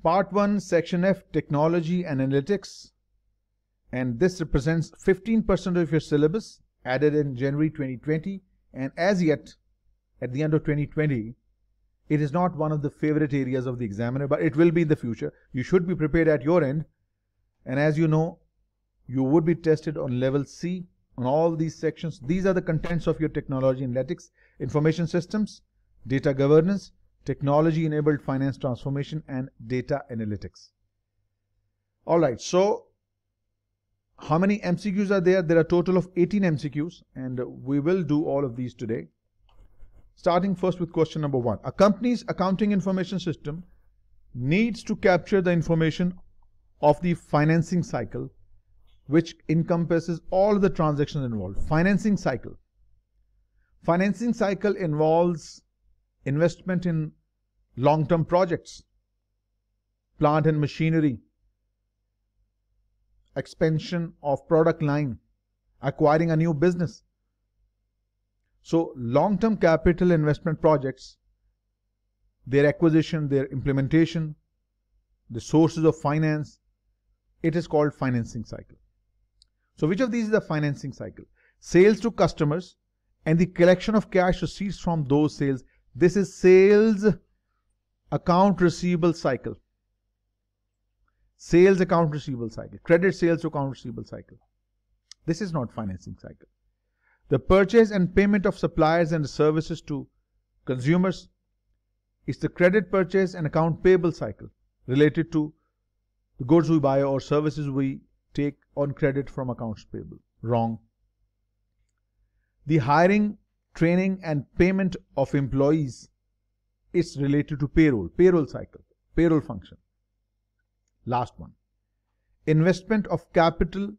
Part 1, Section F, Technology and Analytics. And this represents 15% of your syllabus added in January 2020. And as yet, at the end of 2020, it is not one of the favorite areas of the examiner, but it will be in the future. You should be prepared at your end. And as you know, you would be tested on level C on all these sections. These are the contents of your technology analytics, information systems, data governance, technology enabled finance transformation and data analytics. All right, so how many MCQs are there? There are total of 18 MCQs and we will do all of these today. Starting first with question number one. A company's accounting information system needs to capture the information of the financing cycle which encompasses all the transactions involved. Financing cycle. Financing cycle involves investment in long-term projects, plant and machinery, expansion of product line, acquiring a new business. So long-term capital investment projects, their acquisition, their implementation, the sources of finance, it is called financing cycle. So which of these is the financing cycle? Sales to customers and the collection of cash receipts from those sales. This is sales account receivable cycle sales account receivable cycle credit sales to account receivable cycle this is not financing cycle the purchase and payment of suppliers and services to consumers is the credit purchase and account payable cycle related to the goods we buy or services we take on credit from accounts payable wrong the hiring training and payment of employees is related to payroll, payroll cycle, payroll function. Last one, investment of capital,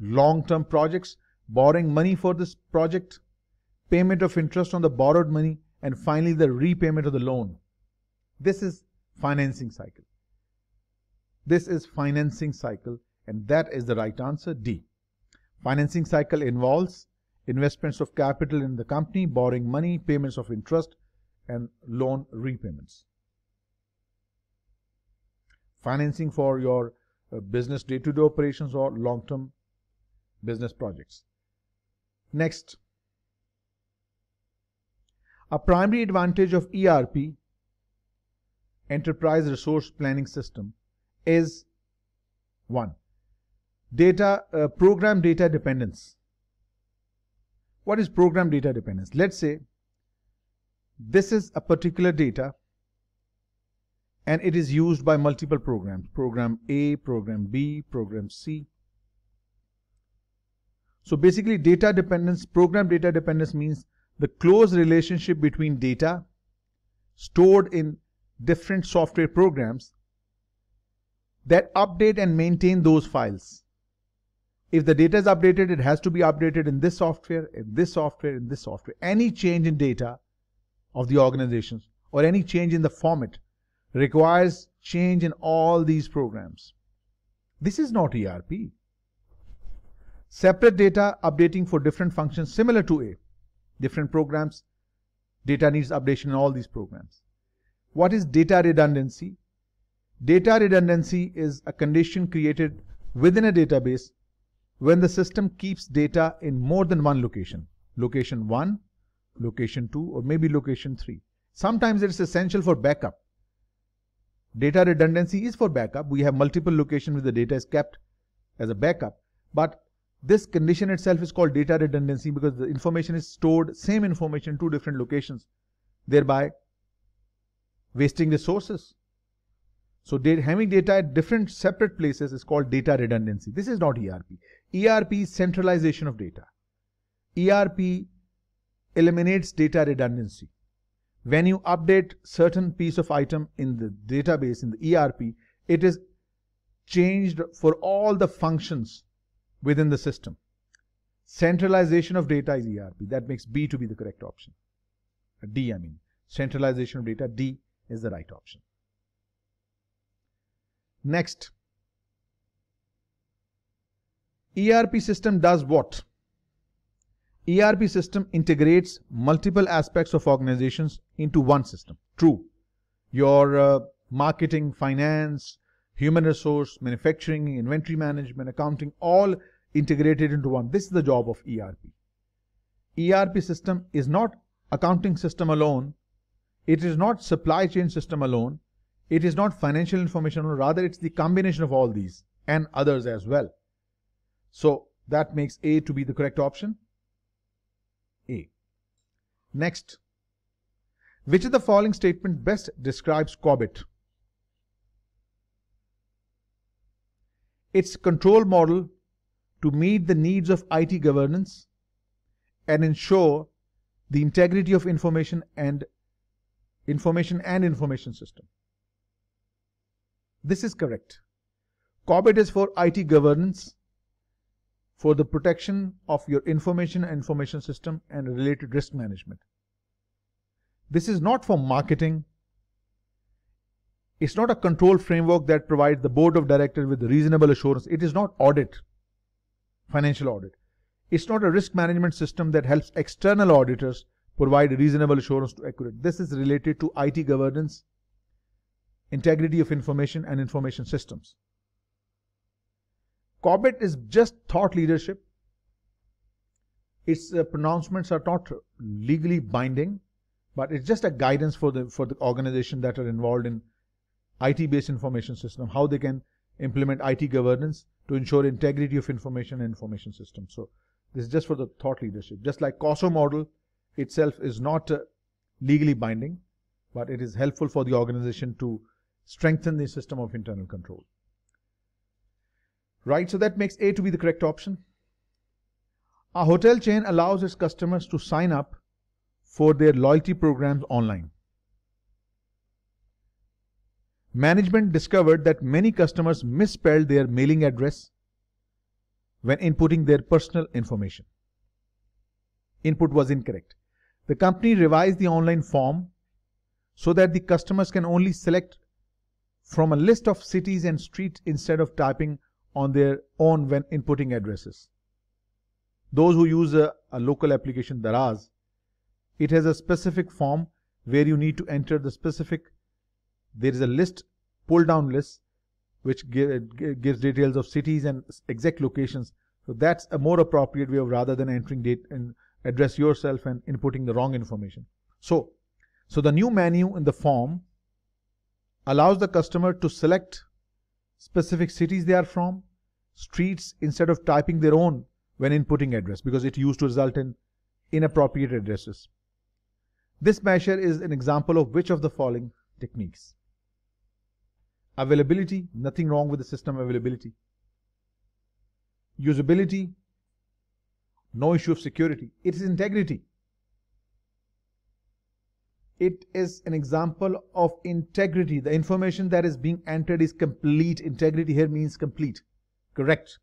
long-term projects, borrowing money for this project, payment of interest on the borrowed money, and finally the repayment of the loan. This is financing cycle. This is financing cycle and that is the right answer D. Financing cycle involves investments of capital in the company, borrowing money, payments of interest, and loan repayments. Financing for your uh, business day-to-day -day operations or long-term business projects. Next, a primary advantage of ERP, Enterprise Resource Planning System, is one, data uh, program data dependence. What is program data dependence? Let's say this is a particular data and it is used by multiple programs, program A, program B, program C. So basically data dependence, program data dependence means the close relationship between data stored in different software programs that update and maintain those files. If the data is updated, it has to be updated in this software, in this software, in this software. Any change in data of the organizations or any change in the format requires change in all these programs. This is not ERP. Separate data updating for different functions similar to A. Different programs, data needs updation in all these programs. What is data redundancy? Data redundancy is a condition created within a database when the system keeps data in more than one location. Location 1, location 2 or maybe location 3. Sometimes it's essential for backup. Data redundancy is for backup. We have multiple locations where the data is kept as a backup. But this condition itself is called data redundancy because the information is stored, same information, two different locations, thereby wasting resources. So having data at different separate places is called data redundancy. This is not ERP. ERP is centralization of data. ERP eliminates data redundancy. When you update certain piece of item in the database, in the ERP, it is changed for all the functions within the system. Centralization of data is ERP. That makes B to be the correct option. Uh, D, I mean. Centralization of data, D is the right option. Next. ERP system does what? ERP system integrates multiple aspects of organizations into one system. True. Your uh, marketing, finance, human resource, manufacturing, inventory management, accounting, all integrated into one. This is the job of ERP. ERP system is not accounting system alone. It is not supply chain system alone. It is not financial information alone. Rather, it's the combination of all these and others as well. So that makes A to be the correct option. A. Next, which of the following statement best describes Corbett? Its control model to meet the needs of IT governance and ensure the integrity of information and information and information system. This is correct. Corbett is for IT governance for the protection of your information and information system and related risk management. This is not for marketing. It's not a control framework that provides the board of directors with reasonable assurance. It is not audit, financial audit. It's not a risk management system that helps external auditors provide reasonable assurance to accurate. This is related to IT governance, integrity of information and information systems. Cobbett is just thought leadership. Its uh, pronouncements are not legally binding, but it's just a guidance for the for the organization that are involved in IT-based information system, how they can implement IT governance to ensure integrity of information and information systems. So this is just for the thought leadership. Just like COSO model itself is not uh, legally binding, but it is helpful for the organization to strengthen the system of internal control right? So that makes A to be the correct option. A hotel chain allows its customers to sign up for their loyalty programs online. Management discovered that many customers misspelled their mailing address when inputting their personal information. Input was incorrect. The company revised the online form so that the customers can only select from a list of cities and streets instead of typing on their own when inputting addresses. Those who use a, a local application Daraz, it has a specific form where you need to enter the specific, there is a list, pull down list, which give, gives details of cities and exact locations. So that's a more appropriate way of rather than entering date and address yourself and inputting the wrong information. So, so the new menu in the form allows the customer to select specific cities they are from, streets instead of typing their own when inputting address because it used to result in inappropriate addresses. This measure is an example of which of the following techniques. Availability, nothing wrong with the system availability. Usability, no issue of security. It is integrity it is an example of integrity. The information that is being entered is complete. Integrity here means complete, correct,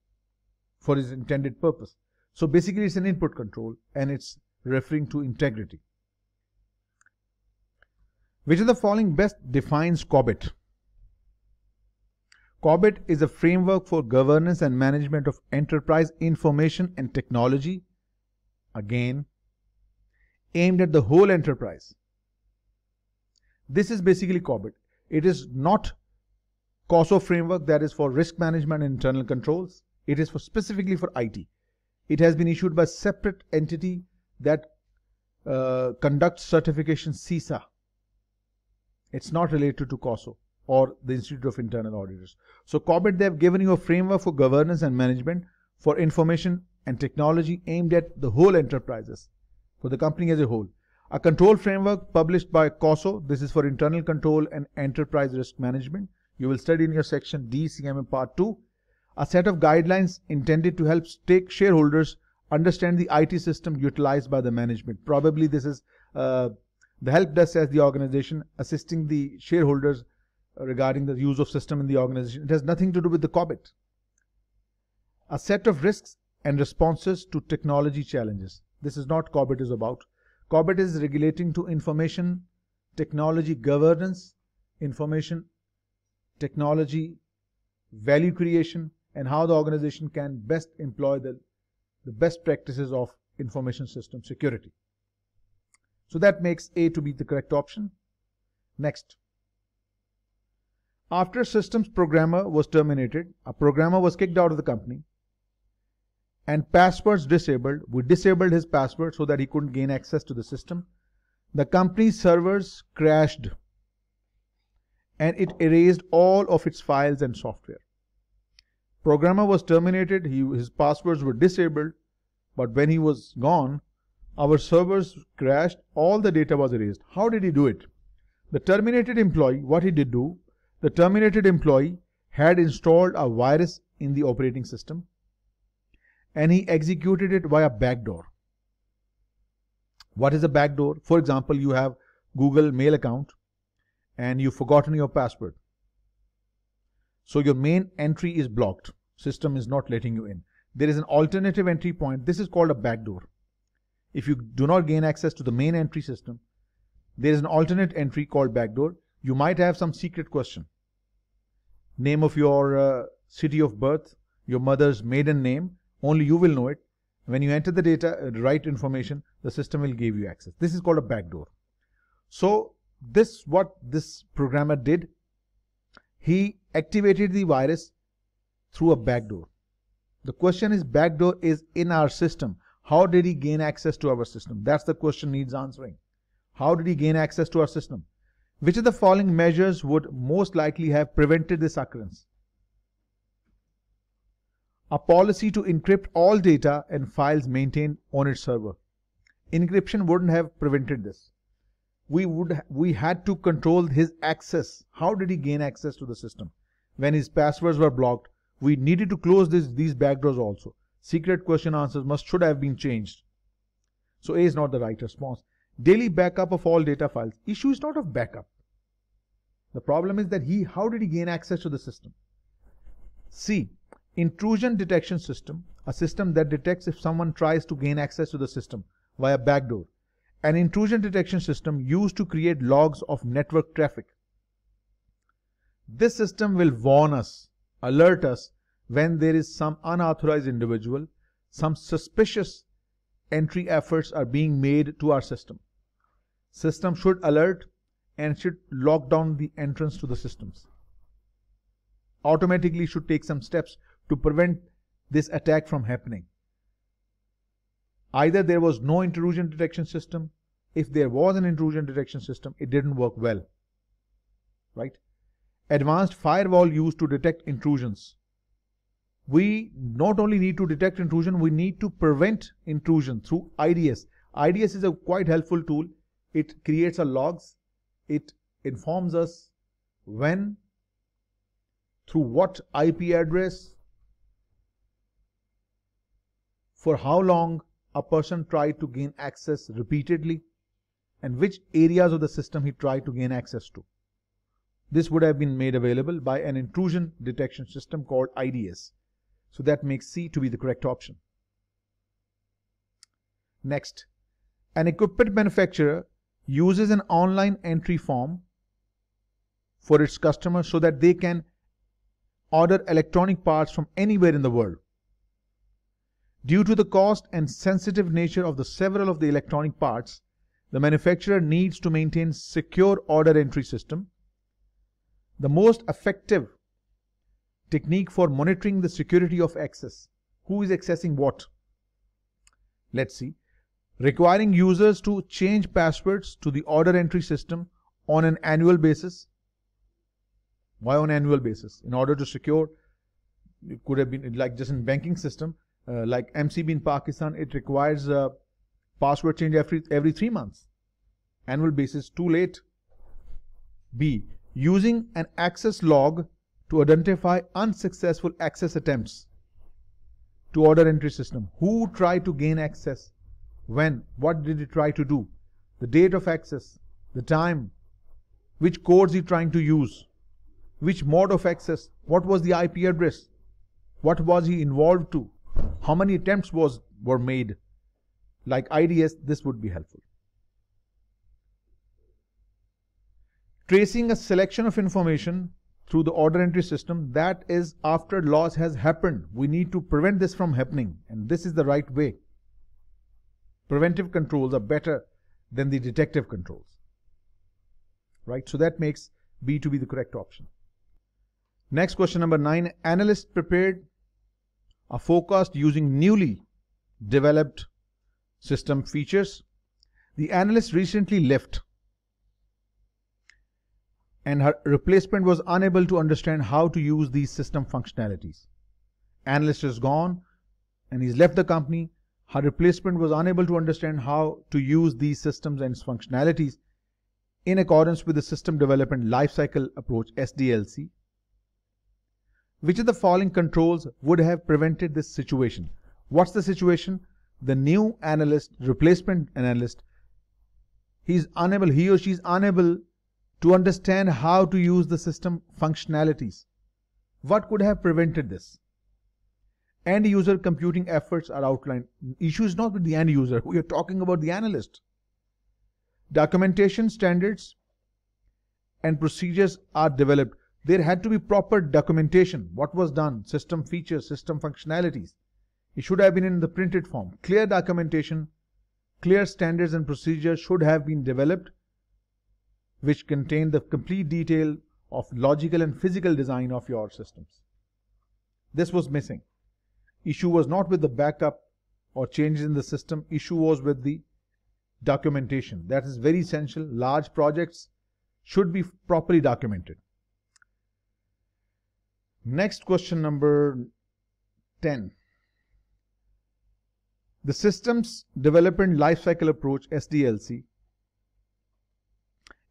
for its intended purpose. So basically it's an input control and it's referring to integrity. Which of the following best defines COBIT? COBIT is a framework for governance and management of enterprise information and technology, again, aimed at the whole enterprise. This is basically COBIT. It is not COSO framework that is for risk management and internal controls. It is for specifically for IT. It has been issued by separate entity that uh, conducts certification CISA. It's not related to COSO or the Institute of Internal Auditors. So COBIT they have given you a framework for governance and management for information and technology aimed at the whole enterprises, for the company as a whole. A control framework published by COSO. This is for internal control and enterprise risk management. You will study in your section DCM part 2. A set of guidelines intended to help stake shareholders understand the IT system utilized by the management. Probably this is uh, the help desk as the organization assisting the shareholders regarding the use of system in the organization. It has nothing to do with the COBIT. A set of risks and responses to technology challenges. This is not COBIT is about. Cobit is regulating to information technology governance, information technology value creation, and how the organization can best employ the, the best practices of information system security. So that makes A to be the correct option. Next. After systems programmer was terminated, a programmer was kicked out of the company and passwords disabled. We disabled his password so that he couldn't gain access to the system. The company's servers crashed and it erased all of its files and software. Programmer was terminated, he, his passwords were disabled, but when he was gone, our servers crashed, all the data was erased. How did he do it? The terminated employee, what he did do, the terminated employee had installed a virus in the operating system and he executed it via backdoor. What is a backdoor? For example, you have Google Mail account and you've forgotten your password. So your main entry is blocked. System is not letting you in. There is an alternative entry point. This is called a backdoor. If you do not gain access to the main entry system, there is an alternate entry called backdoor. You might have some secret question. Name of your uh, city of birth, your mother's maiden name, only you will know it. When you enter the data, uh, right information, the system will give you access. This is called a backdoor. So this what this programmer did. He activated the virus through a backdoor. The question is backdoor is in our system. How did he gain access to our system? That's the question needs answering. How did he gain access to our system? Which of the following measures would most likely have prevented this occurrence? a policy to encrypt all data and files maintained on its server. Encryption wouldn't have prevented this. We would we had to control his access. How did he gain access to the system? When his passwords were blocked, we needed to close this, these backdoors also. Secret question answers must should have been changed. So A is not the right response. Daily backup of all data files. Issue is not of backup. The problem is that he, how did he gain access to the system? C, intrusion detection system, a system that detects if someone tries to gain access to the system via backdoor, an intrusion detection system used to create logs of network traffic. This system will warn us, alert us when there is some unauthorized individual, some suspicious entry efforts are being made to our system. System should alert and should lock down the entrance to the systems. Automatically should take some steps to prevent this attack from happening. Either there was no intrusion detection system, if there was an intrusion detection system, it didn't work well. Right? Advanced firewall used to detect intrusions. We not only need to detect intrusion, we need to prevent intrusion through IDS. IDS is a quite helpful tool. It creates a logs. It informs us when, through what IP address, for how long a person tried to gain access repeatedly and which areas of the system he tried to gain access to. This would have been made available by an intrusion detection system called IDS. So that makes C to be the correct option. Next, an equipment manufacturer uses an online entry form for its customers so that they can order electronic parts from anywhere in the world. Due to the cost and sensitive nature of the several of the electronic parts, the manufacturer needs to maintain secure order entry system. The most effective technique for monitoring the security of access, who is accessing what? Let's see. Requiring users to change passwords to the order entry system on an annual basis. Why on annual basis? In order to secure, it could have been like just in banking system, uh, like MCB in Pakistan, it requires a password change every, every three months. Annual basis, too late. B, using an access log to identify unsuccessful access attempts to order entry system. Who tried to gain access? When? What did he try to do? The date of access, the time, which codes he trying to use, which mode of access, what was the IP address, what was he involved to, how many attempts was were made like IDS this would be helpful tracing a selection of information through the order entry system that is after loss has happened we need to prevent this from happening and this is the right way preventive controls are better than the detective controls right so that makes B to be the correct option next question number 9 analyst prepared are forecast using newly developed system features. The analyst recently left and her replacement was unable to understand how to use these system functionalities. Analyst is gone and he's left the company. Her replacement was unable to understand how to use these systems and its functionalities in accordance with the system development lifecycle approach SDLC which of the following controls would have prevented this situation? What's the situation? The new analyst, replacement analyst, he's unable, he or she's unable to understand how to use the system functionalities. What could have prevented this? End user computing efforts are outlined. Issue is not with the end user. We are talking about the analyst. Documentation standards and procedures are developed there had to be proper documentation. What was done, system features, system functionalities. It should have been in the printed form. Clear documentation, clear standards and procedures should have been developed, which contain the complete detail of logical and physical design of your systems. This was missing. Issue was not with the backup or changes in the system. Issue was with the documentation. That is very essential. Large projects should be properly documented. Next question number 10. The Systems Development Lifecycle Approach SDLC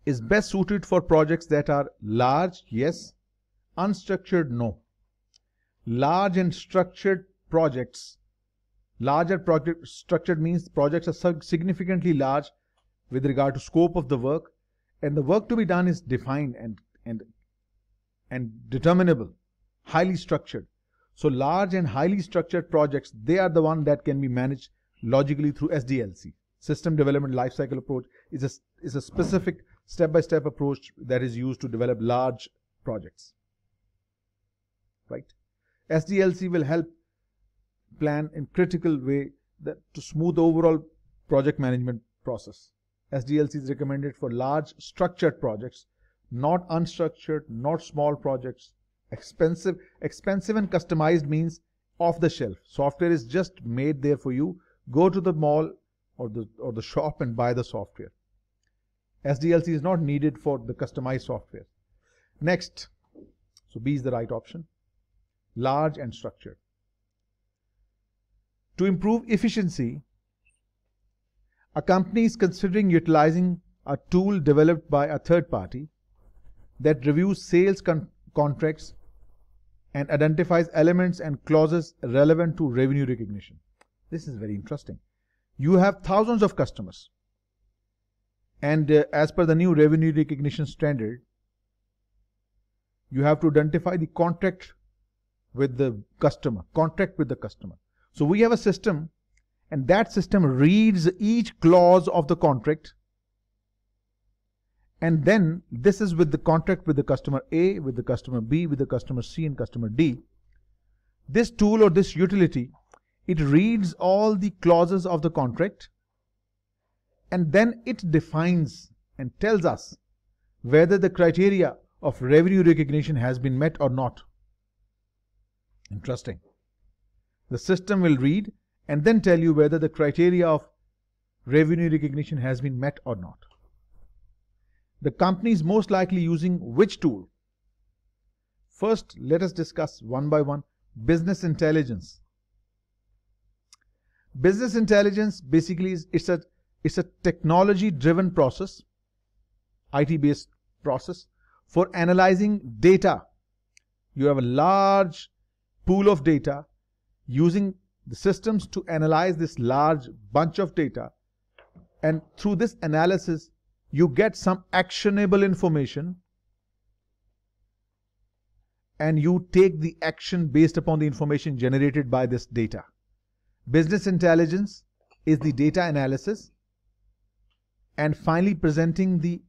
is best suited for projects that are large, yes, unstructured, no. Large and structured projects, larger project structured means projects are significantly large with regard to scope of the work and the work to be done is defined and, and, and determinable highly structured. So large and highly structured projects, they are the one that can be managed logically through SDLC. System Development Lifecycle Approach is a, is a specific step-by-step -step approach that is used to develop large projects. Right? SDLC will help plan in critical way that, to smooth overall project management process. SDLC is recommended for large structured projects, not unstructured, not small projects, Expensive, expensive and customized means off the shelf. Software is just made there for you. Go to the mall or the, or the shop and buy the software. SDLC is not needed for the customized software. Next, so B is the right option, large and structured. To improve efficiency, a company is considering utilizing a tool developed by a third party that reviews sales con contracts and identifies elements and clauses relevant to revenue recognition. This is very interesting. You have thousands of customers. And uh, as per the new revenue recognition standard, you have to identify the contract with the customer, contract with the customer. So we have a system and that system reads each clause of the contract and then this is with the contract with the customer A, with the customer B, with the customer C and customer D. This tool or this utility, it reads all the clauses of the contract and then it defines and tells us whether the criteria of revenue recognition has been met or not. Interesting. The system will read and then tell you whether the criteria of revenue recognition has been met or not. The company is most likely using which tool? First, let us discuss one by one business intelligence. Business intelligence basically is it's a it's a technology driven process, IT based process for analyzing data. You have a large pool of data using the systems to analyze this large bunch of data and through this analysis you get some actionable information and you take the action based upon the information generated by this data. Business intelligence is the data analysis and finally presenting the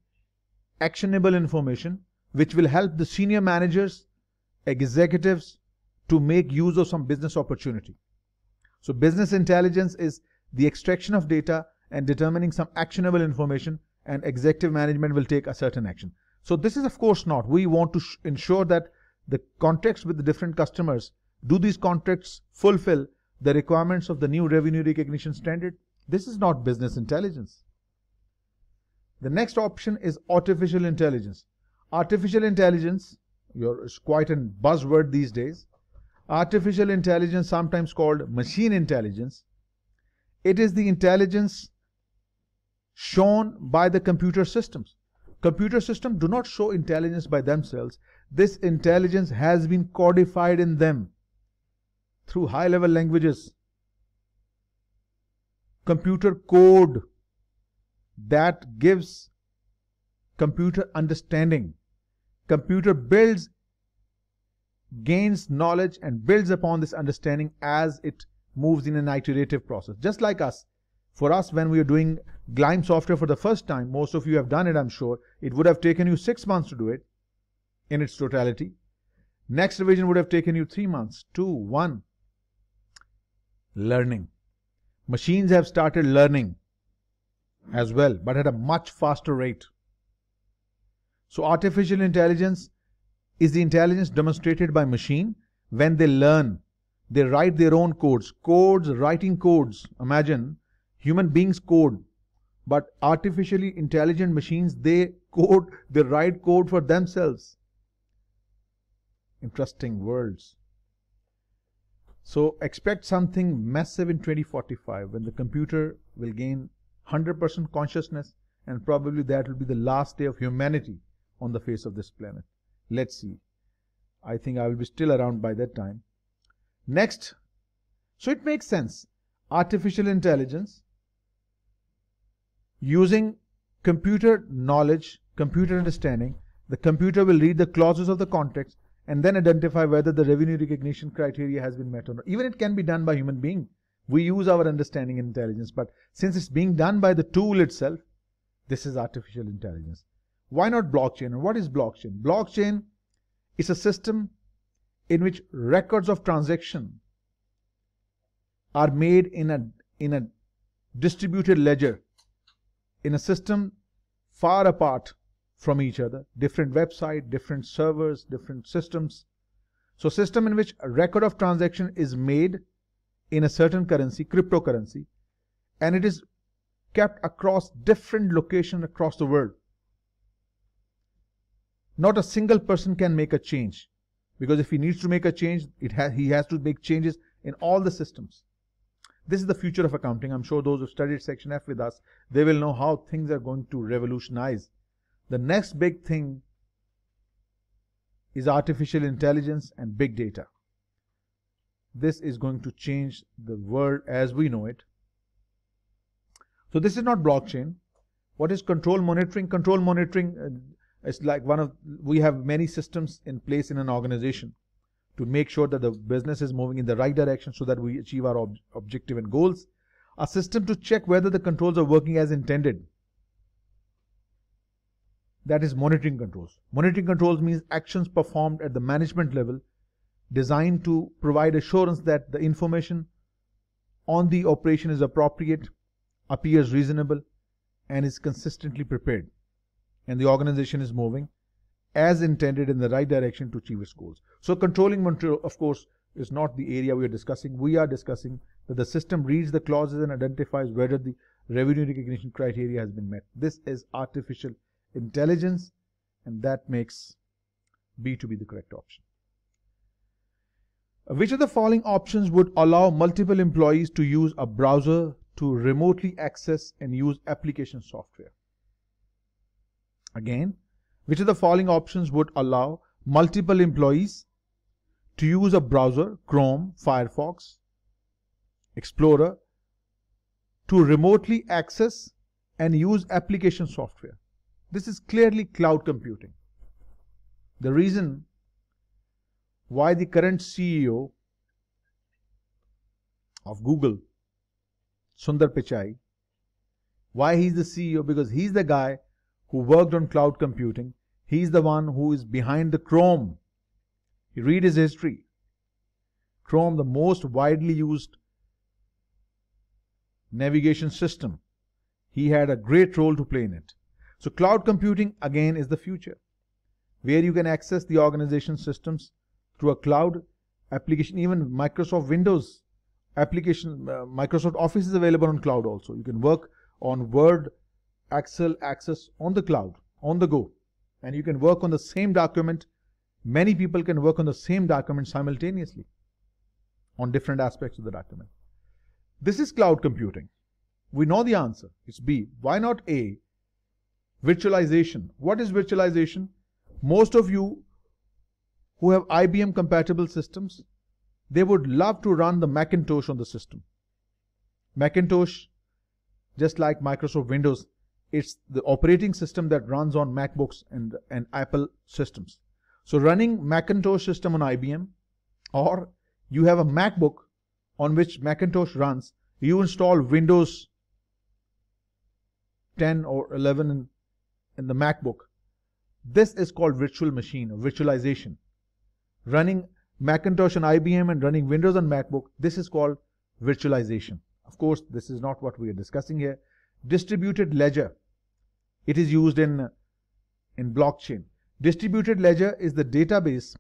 actionable information which will help the senior managers, executives to make use of some business opportunity. So business intelligence is the extraction of data and determining some actionable information and executive management will take a certain action. So this is of course not. We want to ensure that the contracts with the different customers, do these contracts fulfill the requirements of the new revenue recognition standard? This is not business intelligence. The next option is artificial intelligence. Artificial intelligence, you're, it's quite a buzzword these days. Artificial intelligence, sometimes called machine intelligence. It is the intelligence shown by the computer systems. Computer systems do not show intelligence by themselves. This intelligence has been codified in them through high level languages. Computer code that gives computer understanding. Computer builds, gains knowledge, and builds upon this understanding as it moves in an iterative process. Just like us. For us, when we are doing Glime software for the first time, most of you have done it, I'm sure. It would have taken you six months to do it in its totality. Next revision would have taken you three months, two, one. Learning. Machines have started learning as well, but at a much faster rate. So artificial intelligence is the intelligence demonstrated by machine when they learn. They write their own codes. Codes, writing codes. Imagine human beings code but artificially intelligent machines, they code, they write code for themselves. Interesting worlds. So expect something massive in 2045 when the computer will gain 100% consciousness and probably that will be the last day of humanity on the face of this planet. Let's see. I think I will be still around by that time. Next, so it makes sense. Artificial intelligence Using computer knowledge, computer understanding, the computer will read the clauses of the context and then identify whether the revenue recognition criteria has been met or not. Even it can be done by human being. We use our understanding and intelligence, but since it's being done by the tool itself, this is artificial intelligence. Why not blockchain? And what is blockchain? Blockchain is a system in which records of transaction are made in a in a distributed ledger in a system far apart from each other, different website, different servers, different systems. So system in which a record of transaction is made in a certain currency, cryptocurrency, and it is kept across different locations across the world. Not a single person can make a change because if he needs to make a change, it ha he has to make changes in all the systems. This is the future of accounting. I'm sure those who studied Section F with us, they will know how things are going to revolutionize. The next big thing is artificial intelligence and big data. This is going to change the world as we know it. So this is not blockchain. What is control monitoring? Control monitoring uh, is like one of, we have many systems in place in an organization to make sure that the business is moving in the right direction so that we achieve our ob- objective and goals. A system to check whether the controls are working as intended. That is monitoring controls. Monitoring controls means actions performed at the management level designed to provide assurance that the information on the operation is appropriate, appears reasonable, and is consistently prepared. And the organization is moving as intended in the right direction to achieve its goals. So controlling Montreal, of course, is not the area we are discussing. We are discussing that the system reads the clauses and identifies whether the revenue recognition criteria has been met. This is artificial intelligence and that makes B to be the correct option. Uh, which of the following options would allow multiple employees to use a browser to remotely access and use application software? Again, which of the following options would allow multiple employees to use a browser, Chrome, Firefox, Explorer, to remotely access and use application software. This is clearly cloud computing. The reason why the current CEO of Google, Sundar Pichai, why he's the CEO, because he's the guy who worked on cloud computing. He's the one who is behind the Chrome. You read his history. Chrome, the most widely used navigation system. He had a great role to play in it. So cloud computing again is the future where you can access the organization systems through a cloud application, even Microsoft Windows application, uh, Microsoft Office is available on cloud also. You can work on Word, Excel access on the cloud, on the go. And you can work on the same document. Many people can work on the same document simultaneously on different aspects of the document. This is cloud computing. We know the answer. It's B. Why not A? Virtualization. What is virtualization? Most of you who have IBM compatible systems, they would love to run the Macintosh on the system. Macintosh, just like Microsoft Windows, it's the operating system that runs on MacBooks and, and Apple systems. So running Macintosh system on IBM or you have a MacBook on which Macintosh runs, you install Windows 10 or 11 in, in the MacBook. This is called virtual machine, virtualization. Running Macintosh on IBM and running Windows on MacBook, this is called virtualization. Of course, this is not what we are discussing here. Distributed ledger it is used in, in blockchain. Distributed ledger is the database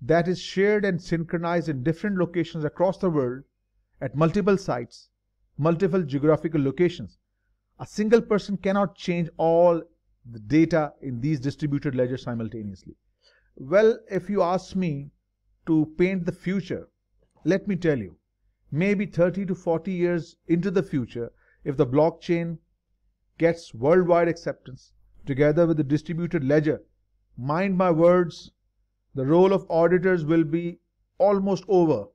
that is shared and synchronized in different locations across the world at multiple sites, multiple geographical locations. A single person cannot change all the data in these distributed ledgers simultaneously. Well, if you ask me to paint the future, let me tell you, maybe 30 to 40 years into the future, if the blockchain gets worldwide acceptance together with the distributed ledger. Mind my words, the role of auditors will be almost over.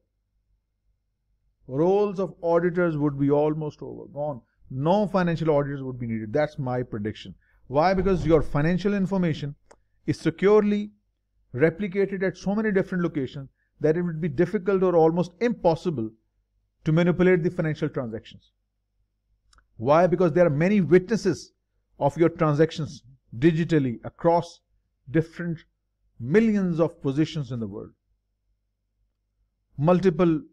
Roles of auditors would be almost over, gone. No financial auditors would be needed. That's my prediction. Why? Because your financial information is securely replicated at so many different locations that it would be difficult or almost impossible to manipulate the financial transactions. Why? Because there are many witnesses of your transactions digitally across different millions of positions in the world. Multiple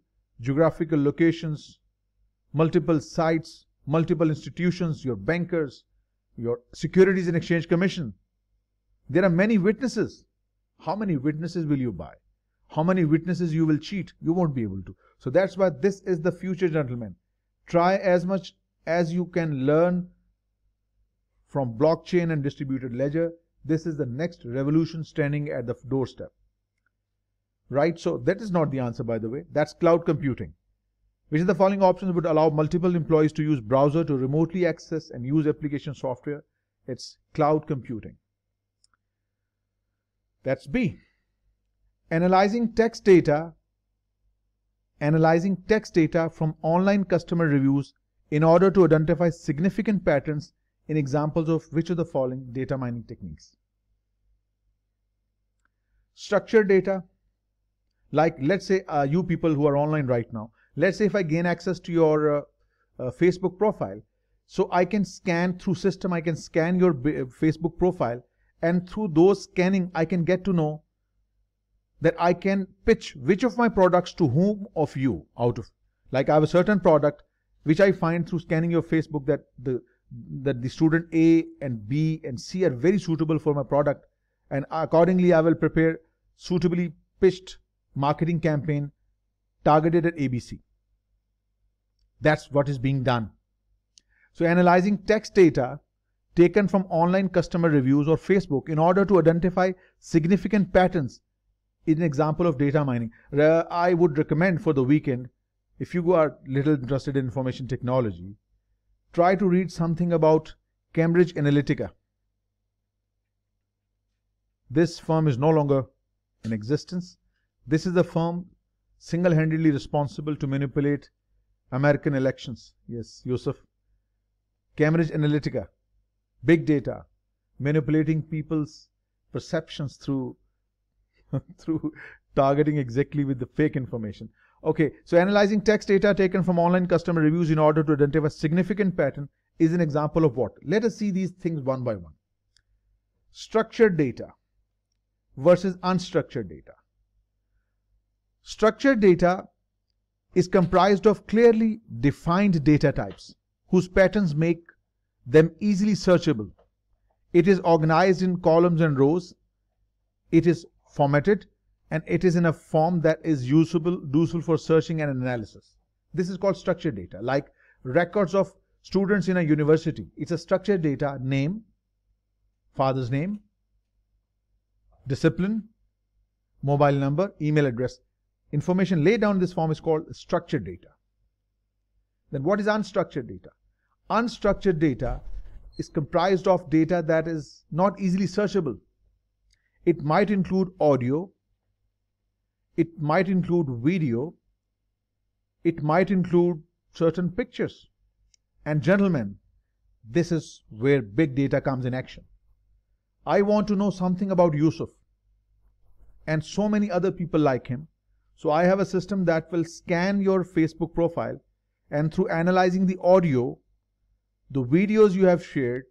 geographical locations, multiple sites, multiple institutions, your bankers, your Securities and Exchange Commission. There are many witnesses. How many witnesses will you buy? How many witnesses you will cheat? You won't be able to. So that's why this is the future, gentlemen. Try as much as you can learn from blockchain and distributed ledger, this is the next revolution standing at the doorstep. Right? So that is not the answer, by the way. That's cloud computing. Which of the following options would allow multiple employees to use browser to remotely access and use application software? It's cloud computing. That's B. Analyzing text data analyzing text data from online customer reviews in order to identify significant patterns in examples of which of the following data mining techniques. Structured data, like let's say uh, you people who are online right now, let's say if I gain access to your uh, uh, Facebook profile, so I can scan through system, I can scan your uh, Facebook profile and through those scanning, I can get to know that I can pitch which of my products to whom of you out of like I have a certain product which I find through scanning your Facebook that the that the student A and B and C are very suitable for my product and accordingly I will prepare suitably pitched marketing campaign targeted at ABC. That's what is being done. So analyzing text data taken from online customer reviews or Facebook in order to identify significant patterns is an example of data mining. Uh, I would recommend for the weekend if you are little interested in information technology, try to read something about Cambridge Analytica. This firm is no longer in existence. This is the firm single-handedly responsible to manipulate American elections. Yes, Yusuf. Cambridge Analytica, big data, manipulating people's perceptions through through targeting exactly with the fake information. Okay, so analyzing text data taken from online customer reviews in order to identify a significant pattern is an example of what? Let us see these things one by one. Structured data versus unstructured data. Structured data is comprised of clearly defined data types whose patterns make them easily searchable. It is organized in columns and rows. It is formatted and it is in a form that is usable, useful for searching and analysis. This is called structured data, like records of students in a university. It's a structured data, name, father's name, discipline, mobile number, email address. Information laid down in this form is called structured data. Then what is unstructured data? Unstructured data is comprised of data that is not easily searchable. It might include audio, it might include video. It might include certain pictures. And gentlemen, this is where big data comes in action. I want to know something about Yusuf and so many other people like him. So I have a system that will scan your Facebook profile and through analyzing the audio, the videos you have shared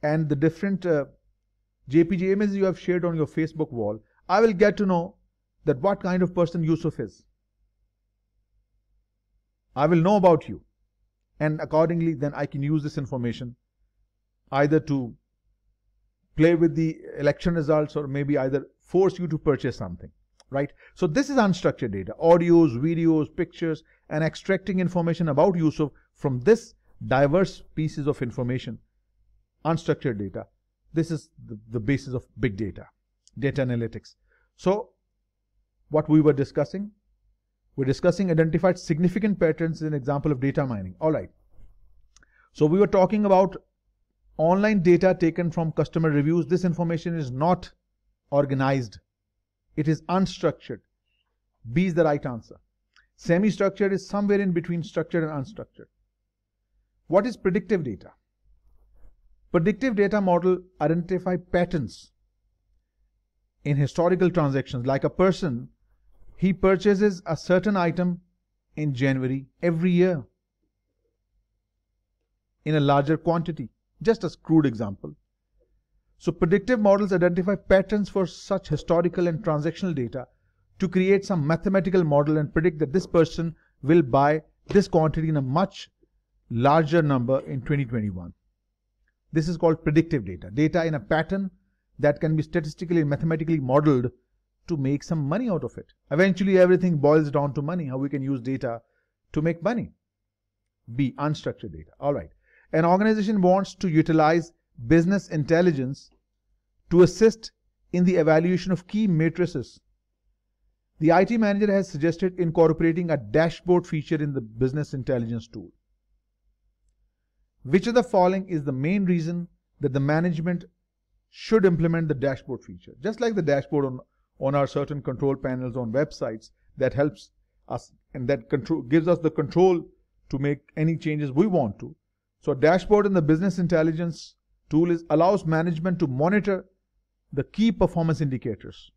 and the different uh, JPG images you have shared on your Facebook wall, I will get to know that what kind of person Yusuf is. I will know about you. And accordingly, then I can use this information either to play with the election results or maybe either force you to purchase something, right? So this is unstructured data, audios, videos, pictures, and extracting information about Yusuf from this diverse pieces of information, unstructured data. This is the, the basis of big data, data analytics. So what we were discussing. We're discussing identified significant patterns as an example of data mining. All right. So we were talking about online data taken from customer reviews. This information is not organized. It is unstructured. B is the right answer. Semi-structured is somewhere in between structured and unstructured. What is predictive data? Predictive data model identify patterns in historical transactions like a person he purchases a certain item in January every year in a larger quantity. Just a crude example. So predictive models identify patterns for such historical and transactional data to create some mathematical model and predict that this person will buy this quantity in a much larger number in 2021. This is called predictive data, data in a pattern that can be statistically and mathematically modeled to make some money out of it. Eventually, everything boils down to money, how we can use data to make money. B, unstructured data. All right. An organization wants to utilize business intelligence to assist in the evaluation of key matrices. The IT manager has suggested incorporating a dashboard feature in the business intelligence tool. Which of the following is the main reason that the management should implement the dashboard feature? Just like the dashboard on on our certain control panels on websites that helps us and that control gives us the control to make any changes we want to. So dashboard in the business intelligence tool is allows management to monitor the key performance indicators.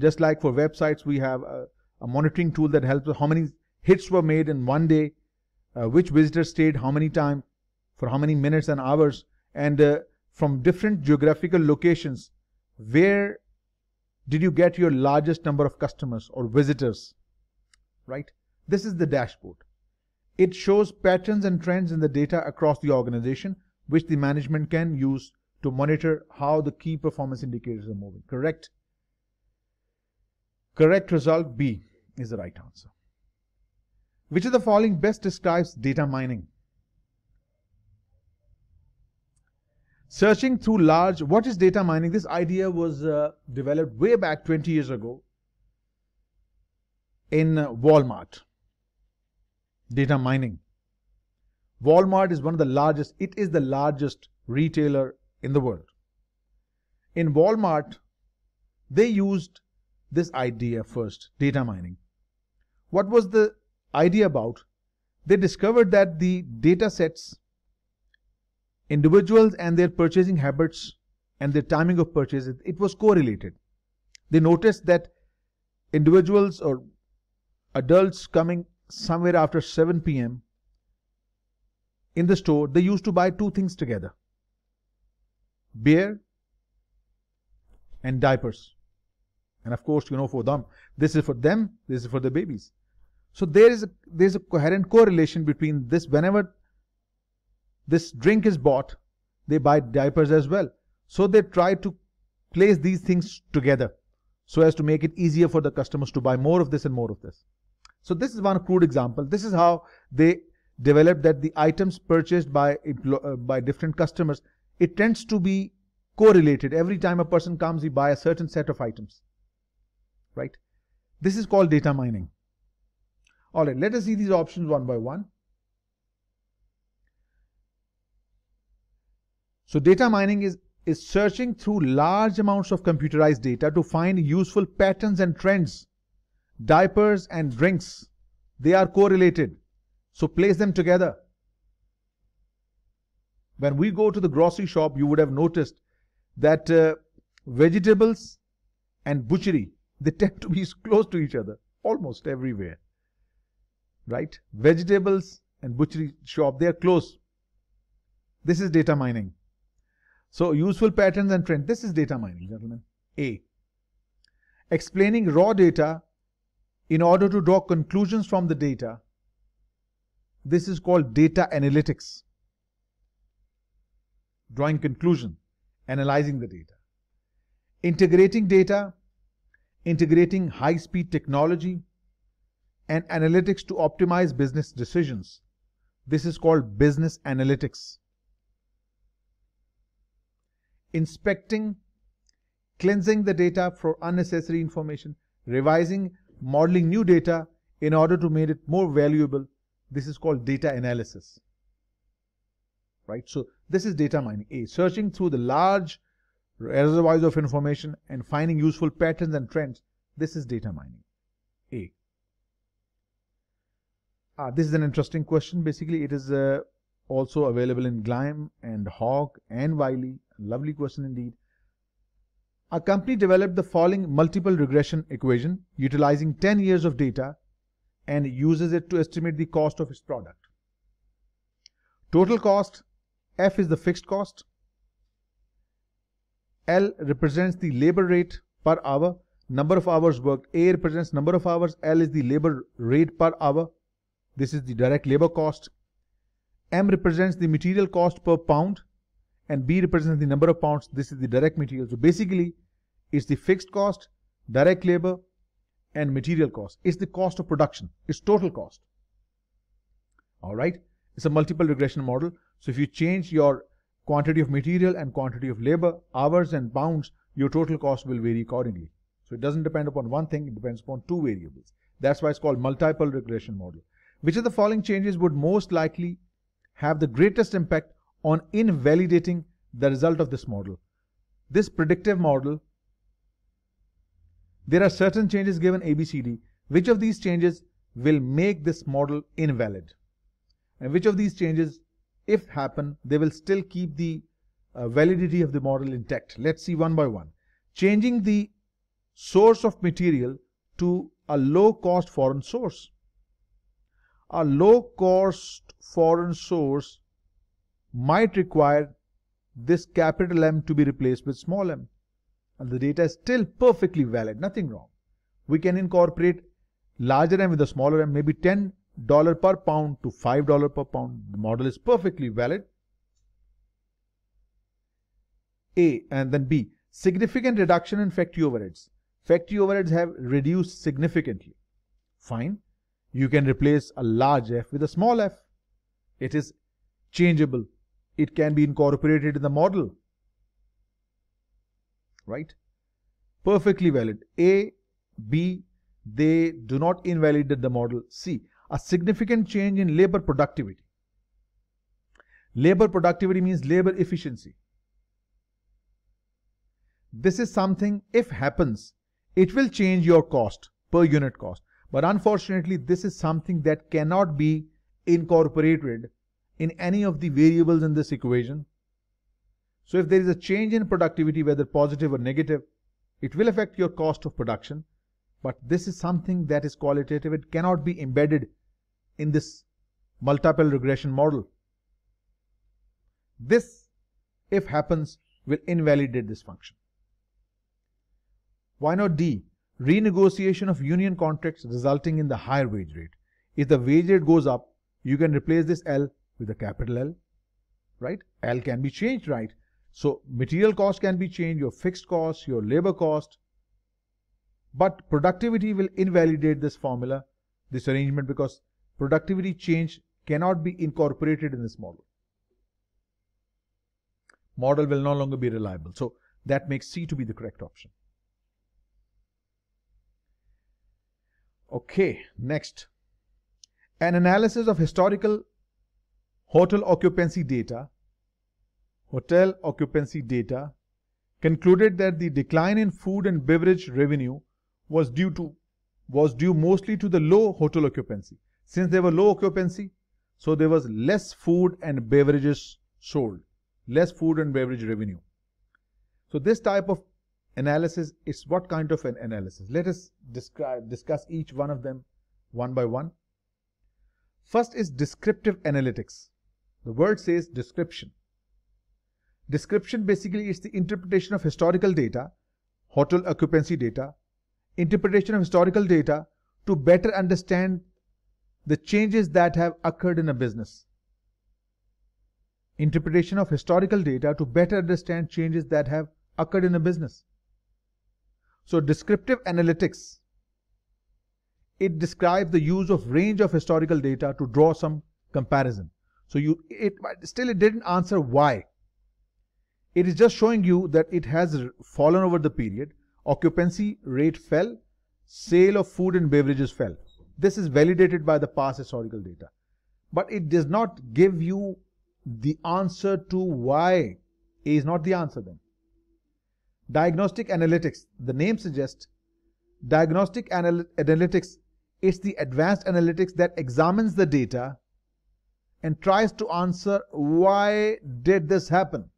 Just like for websites, we have a, a monitoring tool that helps how many hits were made in one day, uh, which visitors stayed how many time, for how many minutes and hours, and uh, from different geographical locations, where did you get your largest number of customers or visitors? Right? This is the dashboard. It shows patterns and trends in the data across the organization, which the management can use to monitor how the key performance indicators are moving. Correct? Correct result B is the right answer. Which of the following best describes data mining? Searching through large, what is data mining? This idea was uh, developed way back 20 years ago in uh, Walmart. Data mining. Walmart is one of the largest, it is the largest retailer in the world. In Walmart, they used this idea first, data mining. What was the idea about? They discovered that the data sets individuals and their purchasing habits and their timing of purchases, it was correlated. They noticed that individuals or adults coming somewhere after 7 p.m. in the store, they used to buy two things together beer and diapers. And of course, you know, for them, this is for them, this is for the babies. So there is a, there is a coherent correlation between this. Whenever this drink is bought, they buy diapers as well. So they try to place these things together so as to make it easier for the customers to buy more of this and more of this. So this is one crude example. This is how they developed that the items purchased by uh, by different customers it tends to be correlated every time a person comes he buy a certain set of items right this is called data mining all right let us see these options one by one So data mining is, is searching through large amounts of computerized data to find useful patterns and trends. Diapers and drinks, they are correlated. So place them together. When we go to the grocery shop, you would have noticed that uh, vegetables and butchery, they tend to be close to each other almost everywhere. Right? Vegetables and butchery shop, they are close. This is data mining. So useful patterns and trends. This is data mining, gentlemen. A. Explaining raw data in order to draw conclusions from the data. This is called data analytics. Drawing conclusion, analyzing the data. Integrating data, integrating high-speed technology, and analytics to optimize business decisions. This is called business analytics inspecting, cleansing the data for unnecessary information, revising, modeling new data in order to make it more valuable. This is called data analysis, right? So this is data mining. A, searching through the large reservoirs of information and finding useful patterns and trends. This is data mining. A. Ah, this is an interesting question. Basically, it is uh, also available in Glime and Hawk and Wiley. Lovely question indeed. A company developed the following multiple regression equation utilizing 10 years of data and uses it to estimate the cost of its product. Total cost, F is the fixed cost, L represents the labor rate per hour, number of hours worked, A represents number of hours, L is the labor rate per hour, this is the direct labor cost, M represents the material cost per pound and B represents the number of pounds. This is the direct material. So basically, it's the fixed cost, direct labor, and material cost. It's the cost of production. It's total cost. All right. It's a multiple regression model. So if you change your quantity of material and quantity of labor, hours and pounds, your total cost will vary accordingly. So it doesn't depend upon one thing. It depends upon two variables. That's why it's called multiple regression model. Which of the following changes would most likely have the greatest impact on invalidating the result of this model. This predictive model, there are certain changes given ABCD. Which of these changes will make this model invalid? And which of these changes, if happen, they will still keep the uh, validity of the model intact. Let's see one by one. Changing the source of material to a low cost foreign source a low cost foreign source might require this capital M to be replaced with small m. And the data is still perfectly valid, nothing wrong. We can incorporate larger M with a smaller M, maybe $10 per pound to $5 per pound. The model is perfectly valid. A and then B, significant reduction in factory overheads. Factory overheads have reduced significantly. Fine you can replace a large f with a small f. It is changeable. It can be incorporated in the model. Right? Perfectly valid. A, B, they do not invalidate the model. C, a significant change in labor productivity. Labor productivity means labor efficiency. This is something if happens, it will change your cost per unit cost. But unfortunately, this is something that cannot be incorporated in any of the variables in this equation. So if there is a change in productivity, whether positive or negative, it will affect your cost of production. But this is something that is qualitative. It cannot be embedded in this multiple regression model. This, if happens, will invalidate this function. Why not D? Renegotiation of union contracts resulting in the higher wage rate. If the wage rate goes up, you can replace this L with a capital L, right? L can be changed, right? So material cost can be changed, your fixed cost, your labor cost. But productivity will invalidate this formula, this arrangement because productivity change cannot be incorporated in this model. Model will no longer be reliable. So that makes C to be the correct option. Okay, next. An analysis of historical hotel occupancy data, hotel occupancy data concluded that the decline in food and beverage revenue was due to was due mostly to the low hotel occupancy. Since there were low occupancy, so there was less food and beverages sold, less food and beverage revenue. So this type of analysis is what kind of an analysis? Let us describe, discuss each one of them one by one. First is descriptive analytics. The word says description. Description basically is the interpretation of historical data, hotel occupancy data, interpretation of historical data to better understand the changes that have occurred in a business. Interpretation of historical data to better understand changes that have occurred in a business. So descriptive analytics, it describes the use of range of historical data to draw some comparison. So you, it still it didn't answer why. It is just showing you that it has fallen over the period. Occupancy rate fell, sale of food and beverages fell. This is validated by the past historical data. But it does not give you the answer to why is not the answer then. Diagnostic analytics, the name suggests, diagnostic anal analytics is the advanced analytics that examines the data and tries to answer why did this happen?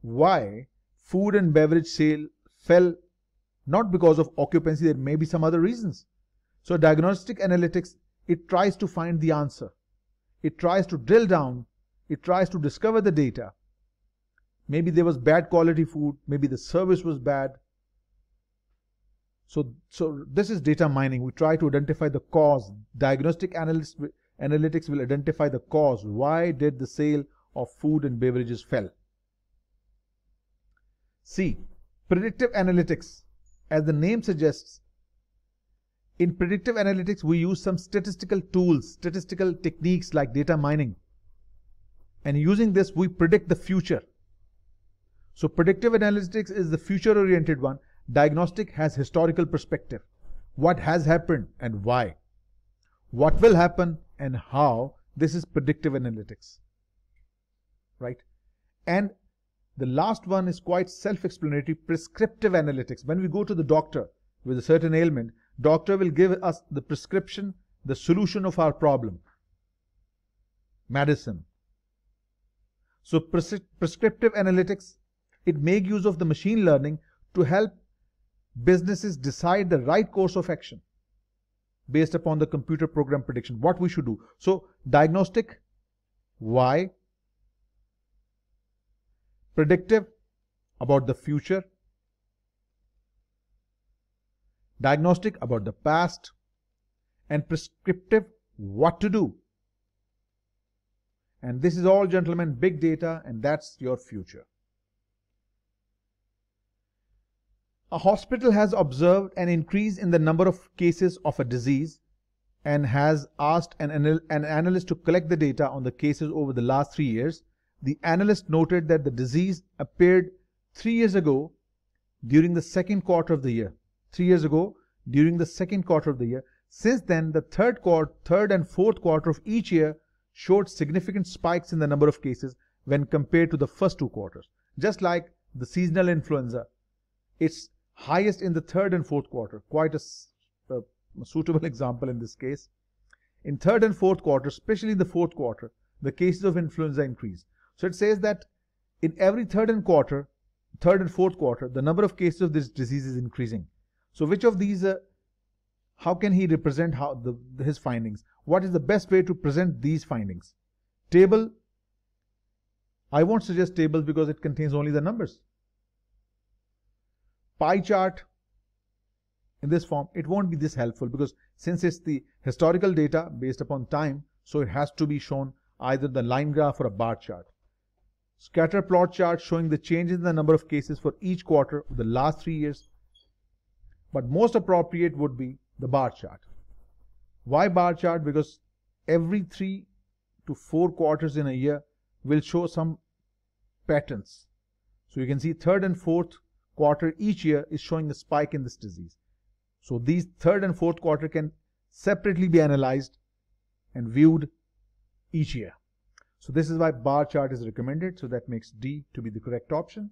Why food and beverage sale fell not because of occupancy, there may be some other reasons. So diagnostic analytics, it tries to find the answer. It tries to drill down. It tries to discover the data Maybe there was bad quality food, maybe the service was bad. So, so this is data mining. We try to identify the cause. Diagnostic analysts, analytics will identify the cause. Why did the sale of food and beverages fell? C. Predictive analytics. As the name suggests, in predictive analytics, we use some statistical tools, statistical techniques like data mining. And using this, we predict the future. So predictive analytics is the future oriented one. Diagnostic has historical perspective. What has happened and why? What will happen and how? This is predictive analytics. Right? And the last one is quite self-explanatory, prescriptive analytics. When we go to the doctor with a certain ailment, doctor will give us the prescription, the solution of our problem. Medicine. So prescriptive analytics it make use of the machine learning to help businesses decide the right course of action based upon the computer program prediction, what we should do. So diagnostic, why, predictive, about the future, diagnostic, about the past, and prescriptive, what to do. And this is all, gentlemen, big data, and that's your future. a hospital has observed an increase in the number of cases of a disease and has asked an, anal an analyst to collect the data on the cases over the last three years, the analyst noted that the disease appeared three years ago during the second quarter of the year. Three years ago during the second quarter of the year. Since then, the third, quarter, third and fourth quarter of each year showed significant spikes in the number of cases when compared to the first two quarters. Just like the seasonal influenza, it's highest in the third and fourth quarter. Quite a, a suitable example in this case. In third and fourth quarter, especially in the fourth quarter, the cases of influenza increase. So it says that in every third and quarter, third and fourth quarter, the number of cases of this disease is increasing. So which of these, uh, how can he represent how the, his findings? What is the best way to present these findings? Table, I won't suggest tables because it contains only the numbers pie chart in this form, it won't be this helpful because since it's the historical data based upon time, so it has to be shown either the line graph or a bar chart. Scatter plot chart showing the changes in the number of cases for each quarter of the last three years. But most appropriate would be the bar chart. Why bar chart? Because every three to four quarters in a year will show some patterns. So you can see third and fourth quarter each year is showing a spike in this disease. So these third and fourth quarter can separately be analyzed and viewed each year. So this is why bar chart is recommended. So that makes D to be the correct option.